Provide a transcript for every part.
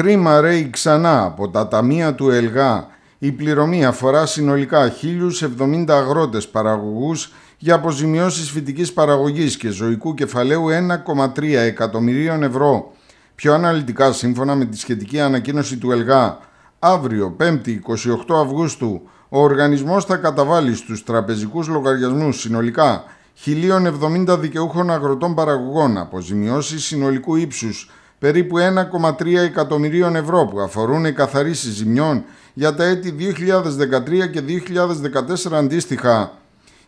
χρήμα ρέει ξανά από τα ταμεία του ΕΛΓΑ. Η πληρωμή αφορά συνολικά 1.070 αγρότες παραγωγούς για αποζημιώσεις φυτικής παραγωγής και ζωικού κεφαλαίου 1,3 εκατομμυρίων ευρώ. Πιο αναλυτικά σύμφωνα με τη σχετική ανακοίνωση του ΕΛΓΑ, αύριο 5η 28 Αυγούστου ο οργανισμός θα καταβάλει στους τραπεζικούς λογαριασμούς συνολικά 1.070 δικαιούχων αγροτών παραγωγών αποζημιώσεις συνολικού ύψους περίπου 1,3 εκατομμυρίων ευρώ που αφορούν οι καθαρίσεις ζημιών για τα έτη 2013 και 2014 αντίστοιχα.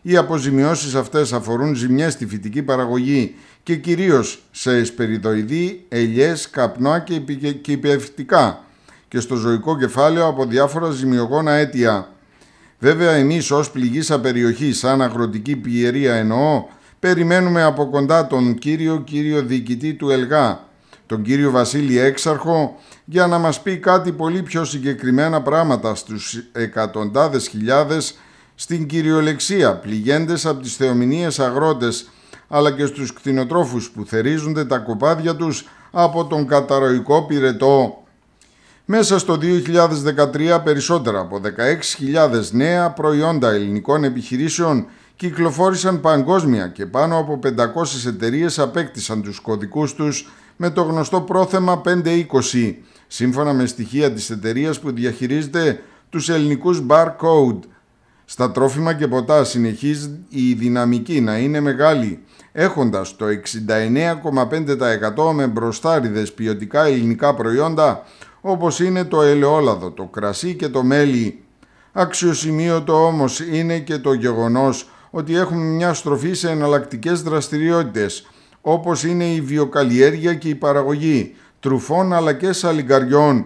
Οι αποζημιώσεις αυτές αφορούν ζημιές στη φυτική παραγωγή και κυρίως σε εσπεριδοειδή, ελιές, καπνά και υπευθυντικά και στο ζωικό κεφάλαιο από διάφορα ζημιογόνα αίτια. Βέβαια εμείς ως πληγήσα περιοχή σαν αγροτική πιερία εννοώ περιμένουμε από κοντά τον κύριο κύριο διοικητή του ΕΛΓΑ τον κύριο Βασίλη Έξαρχο για να μας πει κάτι πολύ πιο συγκεκριμένα πράγματα στους εκατοντάδες χιλιάδες στην κυριολεξία πληγέντες από τις θεομηνίες αγρότες αλλά και στους κτηνοτρόφους που θερίζονται τα κοπάδια τους από τον καταρροϊκό πυρετό. Μέσα στο 2013 περισσότερα από 16.000 νέα προϊόντα ελληνικών επιχειρήσεων κυκλοφόρησαν παγκόσμια και πάνω από 500 εταιρείες απέκτησαν τους κωδικούς τους με το γνωστό πρόθεμα 520, σύμφωνα με στοιχεία της εταιρείας που διαχειρίζεται τους ελληνικούς barcode. Στα τρόφιμα και ποτά συνεχίζει η δυναμική να είναι μεγάλη, έχοντας το 69,5% με μπροστάριδες ποιοτικά ελληνικά προϊόντα, όπως είναι το ελαιόλαδο, το κρασί και το μέλι. Αξιοσημείωτο όμως είναι και το γεγονός ότι έχουμε μια στροφή σε εναλλακτικές δραστηριότητες όπως είναι η βιοκαλλιέργεια και η παραγωγή τρουφών αλλά και σαλιγκαριών.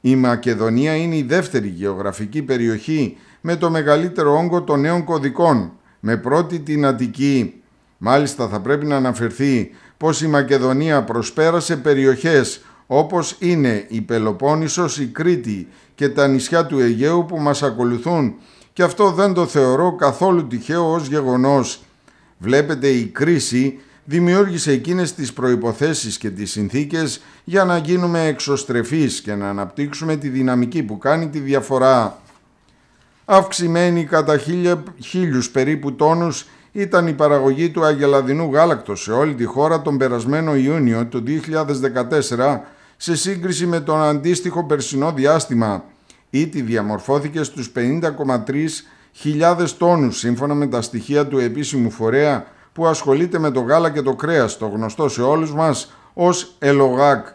Η Μακεδονία είναι η δεύτερη γεωγραφική περιοχή με το μεγαλύτερο όγκο των νέων κωδικών, με πρώτη την Αττική. Μάλιστα θα πρέπει να αναφερθεί πως η Μακεδονία προσπέρασε περιοχές όπως είναι η Πελοπόννησος, η Κρήτη και τα νησιά του Αιγαίου που μας ακολουθούν και αυτό δεν το θεωρώ καθόλου τυχαίο ως γεγονός. Βλέπετε η κρίση δημιούργησε εκείνες τις προϋποθέσεις και τις συνθήκες για να γίνουμε εξωστρεφείς και να αναπτύξουμε τη δυναμική που κάνει τη διαφορά. Αυξημένη κατά χίλια, χίλιους περίπου τόνους ήταν η παραγωγή του αγελαδινού γάλακτος σε όλη τη χώρα τον περασμένο Ιούνιο του 2014 σε σύγκριση με τον αντίστοιχο περσινό διάστημα ήτη διαμορφώθηκε στους 50,3 χιλιάδες τόνους σύμφωνα με τα στοιχεία του επίσημου φορέα που ασχολείται με το γάλα και το κρέας, το γνωστό σε όλους μας ως ΕΛΟΓΑΚ.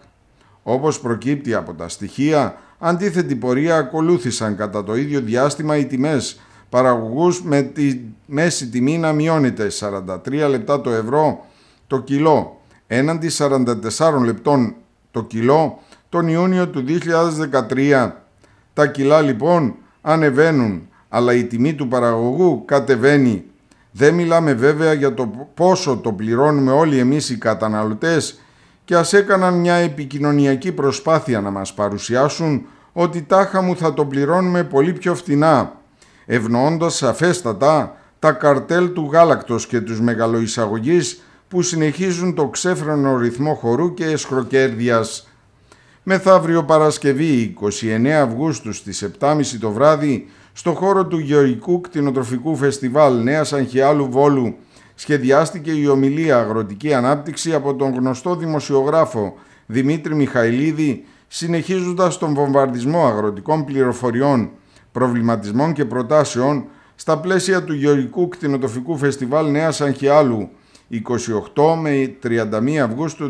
Όπως προκύπτει από τα στοιχεία, αντίθετη πορεία ακολούθησαν κατά το ίδιο διάστημα οι τιμές παραγωγούς με τη μέση τιμή να μειώνεται 43 λεπτά το ευρώ το κιλό έναντι 44 λεπτών το κιλό τον Ιούνιο του 2013 τα κιλά λοιπόν ανεβαίνουν, αλλά η τιμή του παραγωγού κατεβαίνει. Δεν μιλάμε βέβαια για το πόσο το πληρώνουμε όλοι εμείς οι καταναλωτές και ας έκαναν μια επικοινωνιακή προσπάθεια να μας παρουσιάσουν ότι τάχα μου θα το πληρώνουμε πολύ πιο φτηνά, ευνοώντας σαφέστατα τα καρτέλ του γάλακτος και τους μεγαλοεισαγωγείς που συνεχίζουν το ξέφρανο ρυθμό χορού και εσχροκέρδειας μεθαύριο Παρασκευή 29 Αυγούστου στις 7.30 το βράδυ στο χώρο του Γεωργικού Κτηνοτροφικού Φεστιβάλ Νέας Αγχιάλου Βόλου σχεδιάστηκε η ομιλία «Αγροτική Ανάπτυξη» από τον γνωστό δημοσιογράφο Δημήτρη Μιχαηλίδη, συνεχίζοντας τον βομβαρδισμό αγροτικών πληροφοριών, προβληματισμών και προτάσεων στα πλαίσια του Γεωργικού Κτηνοτροφικού Φεστιβάλ Νέας Αγχιάλου 28 με 31 Αυγούστου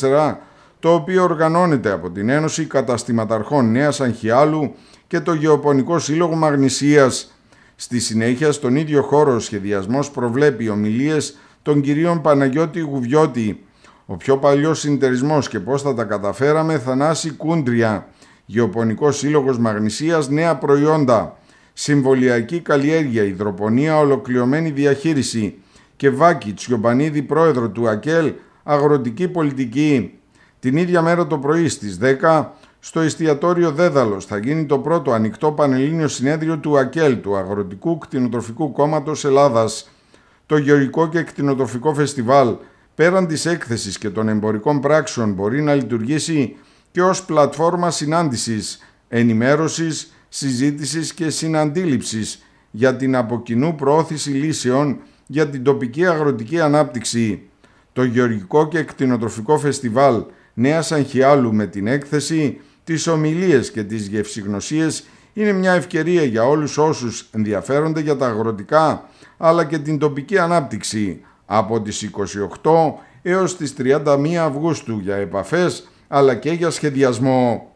2014 το οποίο οργανώνεται από την Ένωση Καταστηματαρχών Νέας Αγχιάλου και το Γεωπονικό Σύλλογο Μαγνησίας. Στη συνέχεια, στον ίδιο χώρο ο σχεδιασμός προβλέπει ομιλίες των κυρίων Παναγιώτη Γουβιώτη, ο πιο παλιός συντερισμός και πώς θα τα καταφέραμε Θανάση Κούντρια, Γεωπονικός Σύλλογος Μαγνησίας Νέα Προϊόντα, Συμβολιακή Καλλιέργεια, Ιδροπονία, Ολοκληρωμένη Διαχείριση και Βάκη Τσιομπανίδη Πρόεδρο του ΑΚΕΛ, Αγροτική Πολιτική, την ίδια μέρα το πρωί στις 10 στο εστιατόριο Δέδαλος θα γίνει το πρώτο ανοιχτό πανελλήνιο συνέδριο του ΑΚΕΛ, του Αγροτικού Κτηνοτροφικού Κόμματος Ελλάδας, Το Γεωργικό και Κτηνοτροφικό Φεστιβάλ, πέραν της έκθεσης και των εμπορικών πράξεων, μπορεί να λειτουργήσει και ως πλατφόρμα συνάντησης, ενημέρωσης, συζήτησης και συναντήληψης για την αποκοινού προώθηση λύσεων για την τοπική αγροτική ανάπτυξη. Το Γεωργικό και Κτηνοτροφικό Φεστιβάλ Νέα Σανχιάλου με την έκθεση, τις ομιλίες και τις γευσηγνωσίες είναι μια ευκαιρία για όλους όσους ενδιαφέρονται για τα αγροτικά αλλά και την τοπική ανάπτυξη από τις 28 έως τις 31 Αυγούστου για επαφές αλλά και για σχεδιασμό.